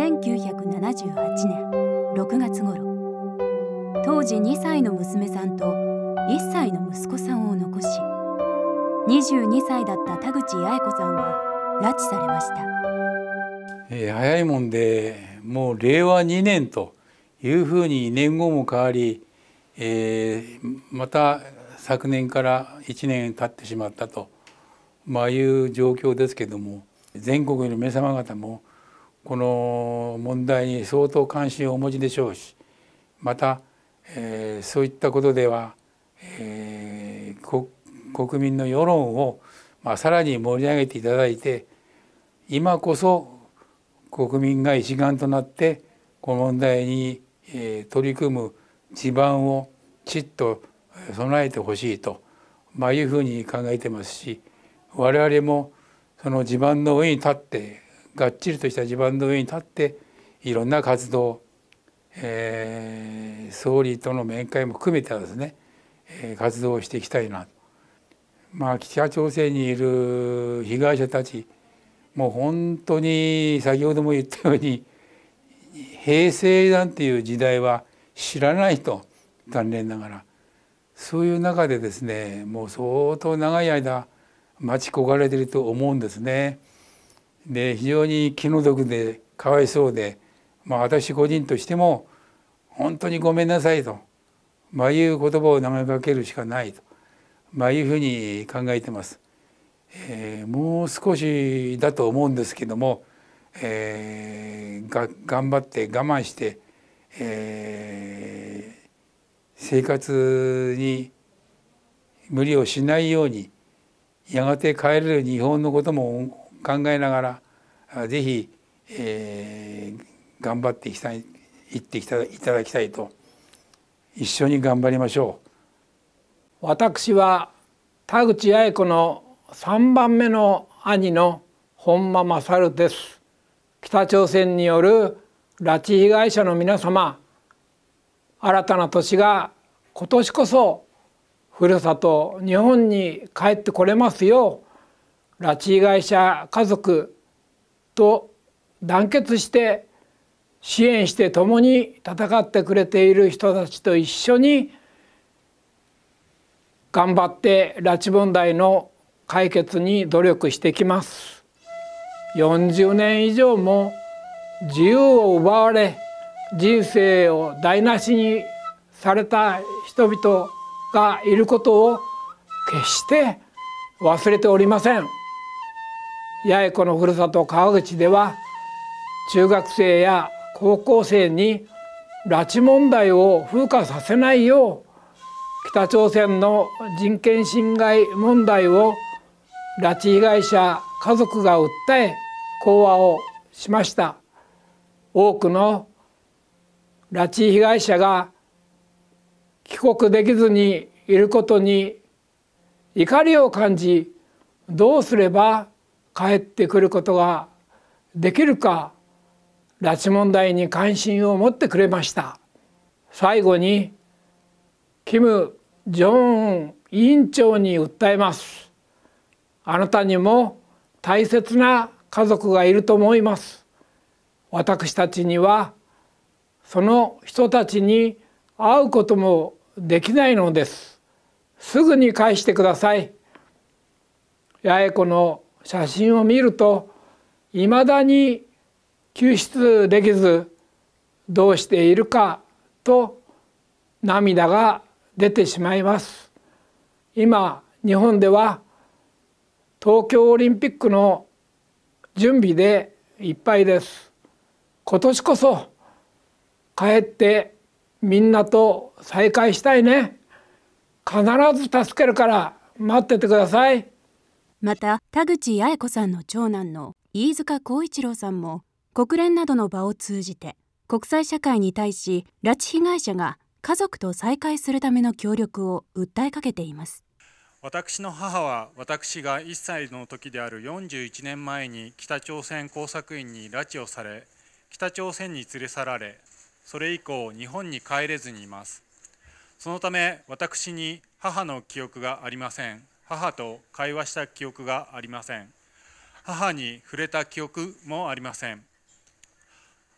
1978年6月頃当時2歳の娘さんと1歳の息子さんを残し22歳だった田口八重子さんは拉致されました、えー、早いもんでもう令和2年というふうに年号も変わり、えー、また昨年から1年経ってしまったと、まあ、いう状況ですけども全国の皆様方もこの問題に相当関心をお持ちでしょうしまた、えー、そういったことでは、えー、国民の世論を、まあ、さらに盛り上げていただいて今こそ国民が一丸となってこの問題に、えー、取り組む地盤をきちっと備えてほしいと、まあ、いうふうに考えてますし我々もその地盤の上に立ってがっちりとした地盤の上に立っていろんな活動、えー、総理との面会も含めてはですねえ活動をしていきたいなまあ北朝鮮にいる被害者たちもう本当に先ほども言ったように平成なんていう時代は知らないと残念ながらそういう中でですねもう相当長い間待ち焦がれていると思うんですね。で非常に気の毒でかわいそうで、まあ、私個人としても本当にごめんなさいと、まあ、いう言葉を投げかけるしかないと、まあ、いうふうに考えてます。えー、もう少しだと思うんですけども、えー、が頑張って我慢して、えー、生活に無理をしないようにやがて帰れる日本のことも考えながらぜひ、えー、頑張っていきたい行っていただきたいと一緒に頑張りましょう私は田口八重子の3番目の兄の本間勝です北朝鮮による拉致被害者の皆様新たな年が今年こそふるさと日本に帰ってこれますよう拉致被害者家族と団結して支援して共に戦ってくれている人たちと一緒に頑張って拉致問題の解決に努力してきます40年以上も自由を奪われ人生を台無しにされた人々がいることを決して忘れておりません。八重子のふるさと川口では中学生や高校生に拉致問題を風化させないよう北朝鮮の人権侵害問題を拉致被害者家族が訴え講話をしました多くの拉致被害者が帰国できずにいることに怒りを感じどうすれば帰ってくることができるか拉致問題に関心を持ってくれました最後にキム・ジョン委員長に訴えますあなたにも大切な家族がいると思います私たちにはその人たちに会うこともできないのですすぐに返してください八重子の写真を見るといまだに救出できずどうしているかと涙が出てしまいます今日本では東京オリンピックの準備でいっぱいです今年こそ帰ってみんなと再会したいね必ず助けるから待っててください。また田口八重子さんの長男の飯塚浩一郎さんも国連などの場を通じて国際社会に対し拉致被害者が家族と再会するための協力を訴えかけています私の母は私が1歳の時である41年前に北朝鮮工作員に拉致をされ北朝鮮に連れ去られそれ以降日本に帰れずにいますそのため私に母の記憶がありません母と会話した記憶がありません母に触れた記憶もありません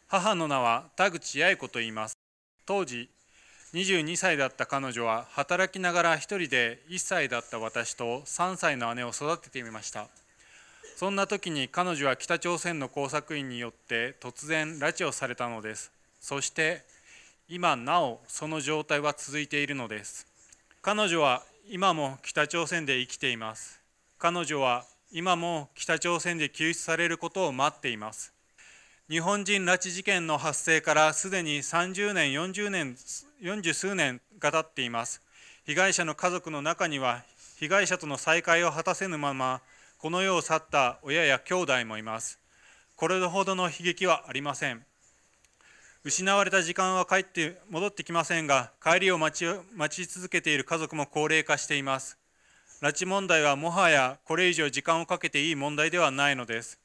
母の名は田口八重子と言います当時22歳だった彼女は働きながら1人で1歳だった私と3歳の姉を育ててみましたそんな時に彼女は北朝鮮の工作員によって突然拉致をされたのですそして今なおその状態は続いているのです彼女は今も北朝鮮で生きています彼女は今も北朝鮮で救出されることを待っています日本人拉致事件の発生からすでに30年40年40数年が経っています被害者の家族の中には被害者との再会を果たせぬままこの世を去った親や兄弟もいますこれほどの悲劇はありません失われた時間は帰って戻ってきませんが帰りを待ち待ち続けている家族も高齢化しています拉致問題はもはやこれ以上時間をかけていい問題ではないのです